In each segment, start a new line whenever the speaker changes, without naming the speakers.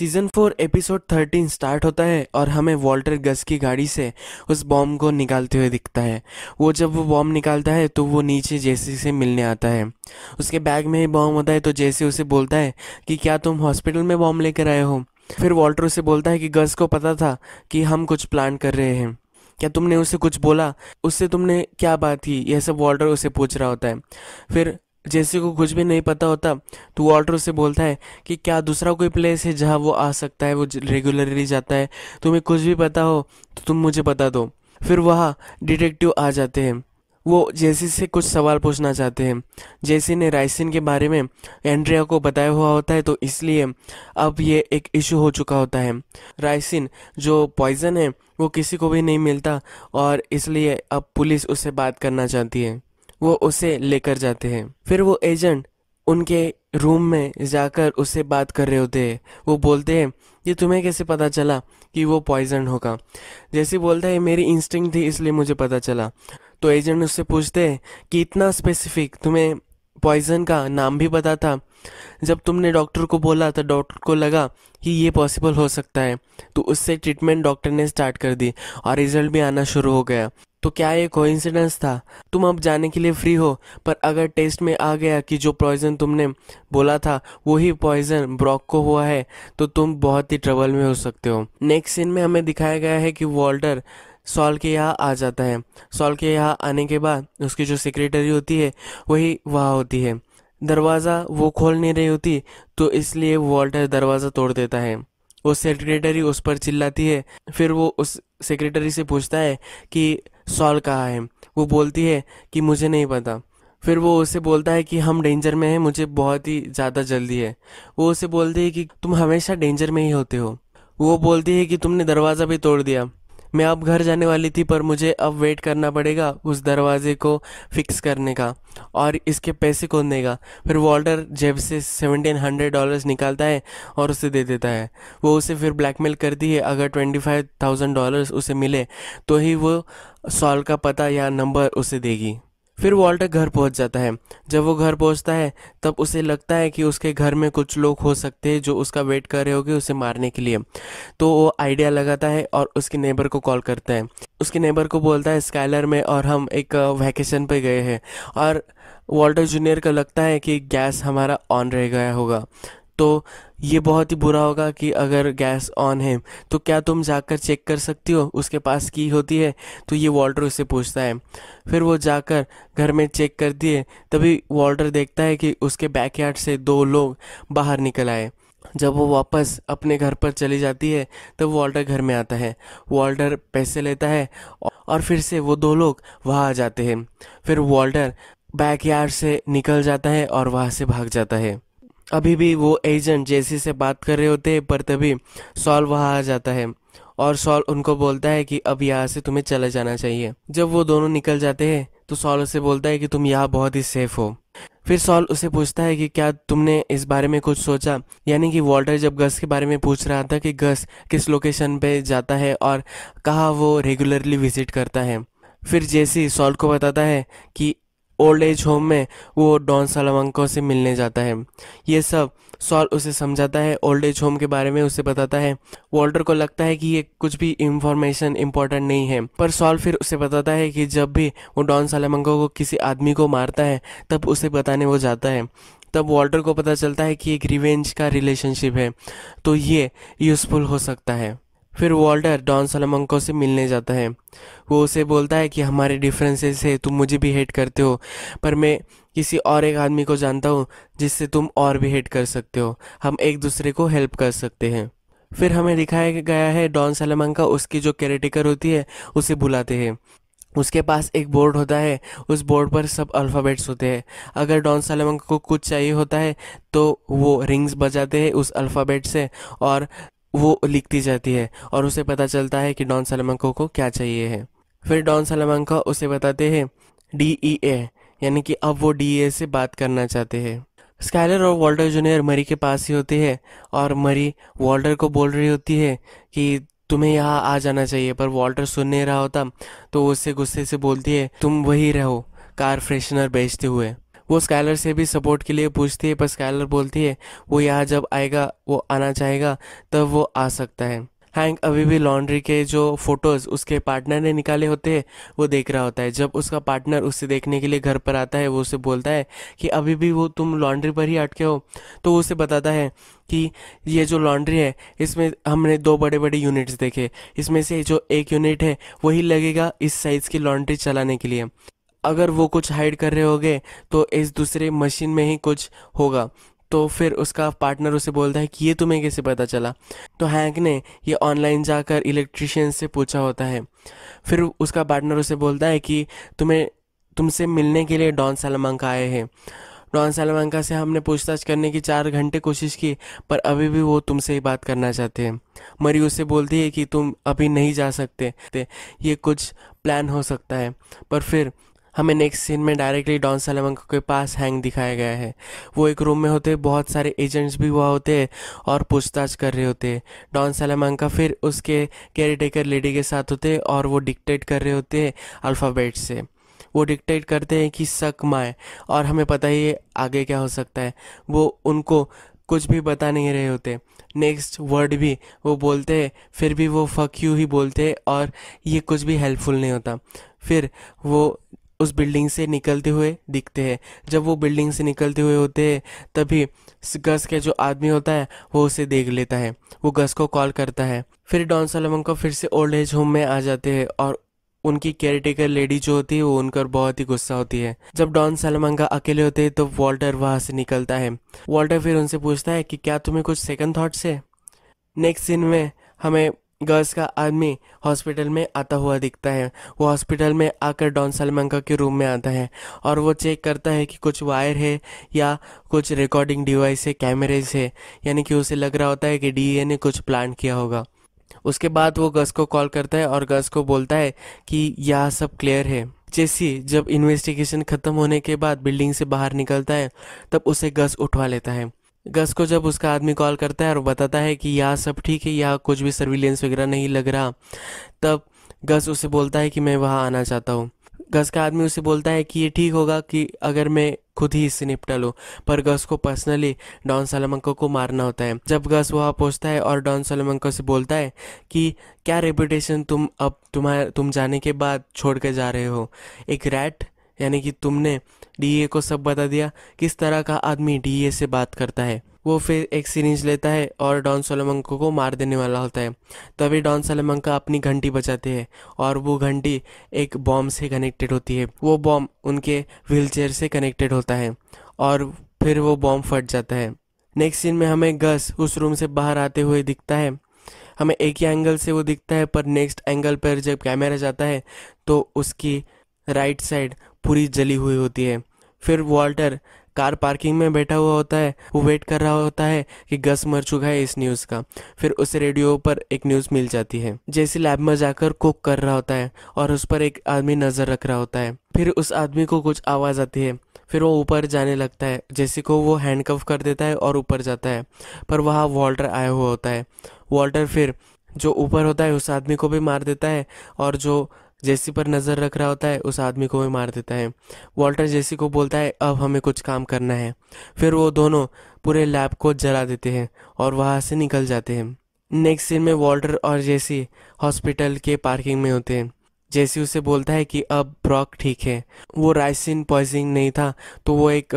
season four episode thirteen start होता है और हमें वॉल्टर गस की गाड़ी से उस बॉम्ब को निकालते हुए दिखता है वो जब वो बॉम्ब निकालता है तो वो नीचे जेसी से मिलने आता है उसके बैग में ही बॉम्ब होता है तो जेसी उसे बोलता है कि क्या तुम हॉस्पिटल में बॉम्ब लेकर आए हो फिर वॉल्टर उसे बोलता है कि गस को पता था कि हम कुछ प्लान कर रहे हैं क्या तुमने उसे कुछ बोला उससे तुमने क्या बात की यह सब वॉल्टर उसे पूछ रहा होता है फिर जैसे को कुछ भी नहीं पता होता तो वॉल्टर से बोलता है कि क्या दूसरा कोई प्लेस है जहाँ वो आ सकता है वो रेगुलरली जाता है तुम्हें कुछ भी पता हो तो तुम मुझे बता दो फिर वहाँ डिटेक्टिव आ जाते हैं वो जेसी से कुछ सवाल पूछना चाहते हैं जेसी ने राइसिन के बारे में एंड्रिया को बताया हुआ होता है तो इसलिए अब ये एक इशू हो चुका होता है राइसिन जो पॉइजन है वो किसी को भी नहीं मिलता और इसलिए अब पुलिस उससे बात करना चाहती है वो उसे लेकर जाते हैं फिर वो एजेंट उनके रूम में जाकर उससे बात कर रहे होते हैं वो बोलते हैं ये तुम्हें कैसे पता चला कि वो पॉइजन होगा जैसे बोलता है मेरी इंस्टिंग थी इसलिए मुझे पता चला तो एजेंट उससे पूछते हैं कि इतना स्पेसिफिक तुम्हें पॉइजन का नाम भी पता था जब तुमने डॉक्टर को बोला तो डॉक्टर को लगा कि ये पॉसिबल हो सकता है तो उससे ट्रीटमेंट डॉक्टर ने स्टार्ट कर दी और रिजल्ट भी आना शुरू हो गया तो क्या ये कोइंसिडेंस था तुम अब जाने के लिए फ्री हो पर अगर टेस्ट में आ गया कि जो पॉइजन तुमने बोला था वही पॉइजन ब्रॉक को हुआ है तो तुम बहुत ही ट्रबल में हो सकते हो नेक्स्ट सीन में हमें दिखाया गया है कि वॉल्टर सॉल के यहाँ आ जाता है सॉल के यहाँ आने के बाद उसकी जो सेक्रेटरी होती है वही वहाँ होती है दरवाज़ा वो खोल नहीं रही होती तो इसलिए वॉल्टर दरवाज़ा तोड़ देता है वो सेक्रेटरी उस पर चिल्लाती है फिर वो उस सेक्रेटरी से पूछता है कि सॉल कहाँ है वो बोलती है कि मुझे नहीं पता फिर वो उसे बोलता है कि हम डेंजर में हैं मुझे बहुत ही ज़्यादा जल्दी है वो उसे बोलती है कि तुम हमेशा डेंजर में ही होते हो वो बोलती है कि तुमने दरवाज़ा भी तोड़ दिया मैं अब घर जाने वाली थी पर मुझे अब वेट करना पड़ेगा उस दरवाजे को फिक्स करने का और इसके पैसे कौन देगा फिर वॉल्टर जेब से सेवनटीन हंड्रेड डॉलर्स निकालता है और उसे दे देता है वो उसे फिर ब्लैकमेल करती है अगर ट्वेंटी फाइव थाउजेंड डॉलर्स उसे मिले तो ही वो सॉल का पता या नंबर उसे देगी फिर वॉल्टर घर पहुंच जाता है जब वो घर पहुंचता है तब उसे लगता है कि उसके घर में कुछ लोग हो सकते हैं जो उसका वेट कर रहे होंगे उसे मारने के लिए तो वो आइडिया लगाता है और उसके नेबर को कॉल करता है उसके नेबर को बोलता है स्काइलर में और हम एक वैकेशन पे गए हैं और वॉल्टर जूनियर का लगता है कि गैस हमारा ऑन रह गया होगा तो ये बहुत ही बुरा होगा कि अगर गैस ऑन है तो क्या तुम जाकर चेक कर सकती हो उसके पास की होती है तो ये वॉल्टर उससे पूछता है फिर वो जाकर घर में चेक कर दिए तभी वॉल्टर देखता है कि उसके बैकयार्ड से दो लोग बाहर निकल आए जब वो वापस अपने घर पर चली जाती है तब तो वॉल्टर घर में आता है वॉल्टर पैसे लेता है और फिर से वो दो लोग वहाँ आ जाते हैं फिर वॉल्टर बैकयार्ड से निकल जाता है और वहाँ से भाग जाता है अभी भी वो एजेंट जेसी से बात कर रहे होते हैं पर तभी सॉल वहाँ आ जाता है और सॉल उनको बोलता है कि अब यहाँ से तुम्हें चले जाना चाहिए जब वो दोनों निकल जाते हैं तो सॉल उसे बोलता है कि तुम यहाँ बहुत ही सेफ हो फिर सॉल उसे पूछता है कि क्या तुमने इस बारे में कुछ सोचा यानी कि वॉल्टर जब गस के बारे में पूछ रहा था कि गस किस लोकेशन पे जाता है और कहाँ वो रेगुलरली विजिट करता है फिर जेसी सॉल को बताता है कि ओल्ड एज होम में वो डॉन सालामंको से मिलने जाता है ये सब सॉल उसे समझाता है ओल्ड एज होम के बारे में उसे बताता है वॉल्टर को लगता है कि ये कुछ भी इंफॉर्मेशन इंपॉर्टेंट नहीं है पर सॉल फिर उसे बताता है कि जब भी वो डॉन सालामंको को किसी आदमी को मारता है तब उसे बताने वो जाता है तब वॉल्टर को पता चलता है कि एक रिवेंज का रिलेशनशिप है तो ये यूज़फुल हो सकता है फिर वॉल्टर डॉन सलमंको से मिलने जाता है वो उसे बोलता है कि हमारे डिफरेंसेस है तुम मुझे भी हेट करते हो पर मैं किसी और एक आदमी को जानता हूँ जिससे तुम और भी हेट कर सकते हो हम एक दूसरे को हेल्प कर सकते हैं फिर हमें दिखाया गया है डॉन सलमंका उसकी जो कैरेटिकर होती है उसे बुलाते हैं उसके पास एक बोर्ड होता है उस बोर्ड पर सब अल्फ़ाबेट्स होते हैं अगर डॉन सलमंका को कुछ चाहिए होता है तो वो रिंग्स बजाते हैं उस अल्फ़ाबेट से और वो लिखती जाती है और उसे पता चलता है कि डॉन सलामंको को क्या चाहिए है फिर डॉन सलामंका उसे बताते हैं डी ई ए यानी कि अब वो डी ए e से बात करना चाहते हैं स्काइलर और वॉल्टर जूनियर मरी के पास ही होते हैं और मरी वॉल्टर को बोल रही होती है कि तुम्हें यहाँ आ जाना चाहिए पर वॉल्टर सुन नहीं रहा होता तो उससे गुस्से से बोलती है तुम वही रहो कार फ्रेशनर बेचते हुए वो स्कैलर से भी सपोर्ट के लिए पूछती है पर स्कैलर बोलती है वो यहाँ जब आएगा वो आना चाहेगा तब वो आ सकता है हैंक अभी भी लॉन्ड्री के जो फोटोज़ उसके पार्टनर ने निकाले होते हैं वो देख रहा होता है जब उसका पार्टनर उससे देखने के लिए घर पर आता है वो उसे बोलता है कि अभी भी वो तुम लॉन्ड्री पर ही अटके हो तो उसे बताता है कि ये जो लॉन्ड्री है इसमें हमने दो बड़े बड़े यूनिट्स देखे इसमें से जो एक यूनिट है वही लगेगा इस साइज़ की लॉन्ड्री चलाने के लिए अगर वो कुछ हाइड कर रहे होगे तो इस दूसरे मशीन में ही कुछ होगा तो फिर उसका पार्टनर उसे बोलता है कि ये तुम्हें कैसे पता चला तो हैंक ने ये ऑनलाइन जाकर इलेक्ट्रिशियन से पूछा होता है फिर उसका पार्टनर उसे बोलता है कि तुम्हें तुमसे मिलने के लिए डॉन सालमंका आए हैं डॉन सालमंका से हमने पूछताछ करने की चार घंटे कोशिश की पर अभी भी वो तुमसे ही बात करना चाहते हैं मरी उसे बोलती है कि तुम अभी नहीं जा सकते ये कुछ प्लान हो सकता है पर फिर हमें नेक्स्ट सीन में डायरेक्टली डॉन सलेमंको के पास हैंग दिखाया गया है वो एक रूम में होते बहुत सारे एजेंट्स भी हुआ होते हैं और पूछताछ कर रहे होते डॉन सलेमंका फिर उसके केयर टेकर लेडी के साथ होते और वो डिक्टेट कर रहे होते अल्फ़ाबेट से वो डिक्टेट करते हैं कि सक माए और हमें पता ही आगे क्या हो सकता है वो उनको कुछ भी बता नहीं रहे होते नेक्स्ट वर्ड भी वो बोलते हैं फिर भी वो फक यू ही बोलते हैं और ये कुछ भी हेल्पफुल नहीं होता फिर वो उस बिल्डिंग से निकलते हुए दिखते हैं जब वो बिल्डिंग से निकलते हुए होते हैं तभी गस के जो आदमी होता है वो उसे देख लेता है वो गस को कॉल करता है फिर डॉन सलमन को फिर से ओल्ड एज होम में आ जाते हैं और उनकी केयरटेकर लेडी जो होती है वो उन पर बहुत ही गुस्सा होती है जब डॉन सलमंगा अकेले होते हैं तो वॉल्टर वहाँ से निकलता है वॉल्टर फिर उनसे पूछता है कि क्या तुम्हें कुछ सेकंड थॉट्स है नेक्स्ट सीन में हमें गर्ल्स का आदमी हॉस्पिटल में आता हुआ दिखता है वो हॉस्पिटल में आकर डॉन सलमंका के रूम में आता है और वो चेक करता है कि कुछ वायर है या कुछ रिकॉर्डिंग डिवाइस है कैमरेज है यानी कि उसे लग रहा होता है कि डीए ने कुछ प्लान किया होगा उसके बाद वो गर्स को कॉल करता है और गर्स को बोलता है कि यह सब क्लियर है जेसी जब इन्वेस्टिगेशन ख़त्म होने के बाद बिल्डिंग से बाहर निकलता है तब उसे गस उठवा लेता है गस को जब उसका आदमी कॉल करता है और बताता है कि यहाँ सब ठीक है यहाँ कुछ भी सर्विलेंस वगैरह नहीं लग रहा तब गस उसे बोलता है कि मैं वहाँ आना चाहता हूँ गस का आदमी उसे बोलता है कि ये ठीक होगा कि अगर मैं खुद ही इससे निपटा लूँ पर गस को पर्सनली डॉन सलमंको को मारना होता है जब गस वहाँ पहुँचता है और डॉन सलमंको से बोलता है कि क्या रेपुटेशन तुम अब तुम्हारे तुम जाने के बाद छोड़ कर जा रहे हो एक रैट यानी कि तुमने डीए को सब बता दिया किस तरह का आदमी डीए से बात करता है वो फिर एक सीरीज लेता है और डॉन सोलमंको को मार देने वाला होता है तभी डॉन सोलमंका अपनी घंटी बचाते हैं और वो घंटी एक बॉम्ब से कनेक्टेड होती है वो बॉम्ब उनके व्हील से कनेक्टेड होता है और फिर वो बॉम्ब फट जाता है नेक्स्ट सीन में हमें गस उस रूम से बाहर आते हुए दिखता है हमें एक ही एंगल से वो दिखता है पर नेक्स्ट एंगल पर जब कैमरा जाता है तो उसकी राइट साइड पूरी जली हुई होती है फिर वॉल्टर कार पार्किंग में बैठा हुआ होता है वो वेट कर रहा होता है कि गस मर चुका है इस न्यूज़ का फिर उसे रेडियो पर एक न्यूज़ मिल जाती है जैसे लैब में जाकर कुक कर रहा होता है और उस पर एक आदमी नज़र रख रहा होता है फिर उस आदमी को कुछ आवाज़ आती है फिर वो ऊपर जाने लगता है जैसे को वो हैंडकफ कर देता है और ऊपर जाता है पर वहाँ वॉल्टर आया हुआ होता है वॉल्टर फिर जो ऊपर होता है उस आदमी को भी मार देता है और जो जेसी पर नज़र रख रहा होता है उस आदमी को भी मार देता है वॉल्टर जेसी को बोलता है अब हमें कुछ काम करना है फिर वो दोनों पूरे लैब को जला देते हैं और वहाँ से निकल जाते हैं नेक्स्ट सीन में वॉल्टर और जेसी हॉस्पिटल के पार्किंग में होते हैं जेसी उसे बोलता है कि अब ब्रॉक ठीक है वो राइसिन पॉइजिंग नहीं था तो वो एक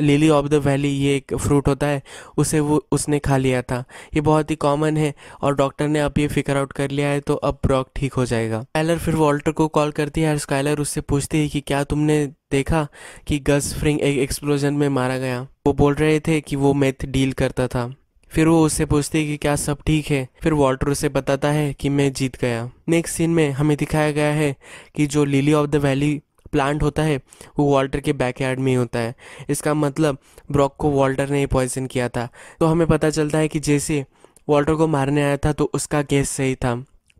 लिली ऑफ द वैली ये एक फ्रूट होता है उसे वो उसने खा लिया था ये बहुत ही कॉमन है और डॉक्टर ने अब ये फिगर आउट कर लिया है तो अब ब्रॉक ठीक हो जाएगा स्काइलर फिर वॉल्टर को कॉल करती है और स्काइलर उससे पूछती है कि क्या तुमने देखा कि गस फ्रिंग एक एक्सप्लोजन में मारा गया वो बोल रहे थे कि वो मेथ डील करता था फिर वो उससे पूछती है कि क्या सब ठीक है फिर वॉल्टर उसे बताता है कि मैं जीत गया नेक्स्ट सीन में हमें दिखाया गया है कि जो lily of the valley plant होता है वो वॉल्टर के बैकयार्ड में ही होता है इसका मतलब ब्रॉक को वॉल्टर ने ही पॉइजन किया था तो हमें पता चलता है कि जैसे वॉल्टर को मारने आया था तो उसका गैस सही था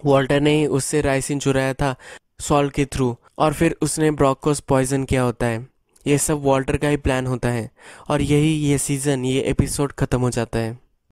वॉल्टर ने ही उससे राइसिन चुराया था सॉल्ट के थ्रू और फिर उसने ब्रॉक को पॉइजन किया होता है ये सब वॉल्टर का ही प्लान होता है और यही ये सीज़न ये एपिसोड ख़त्म हो जाता है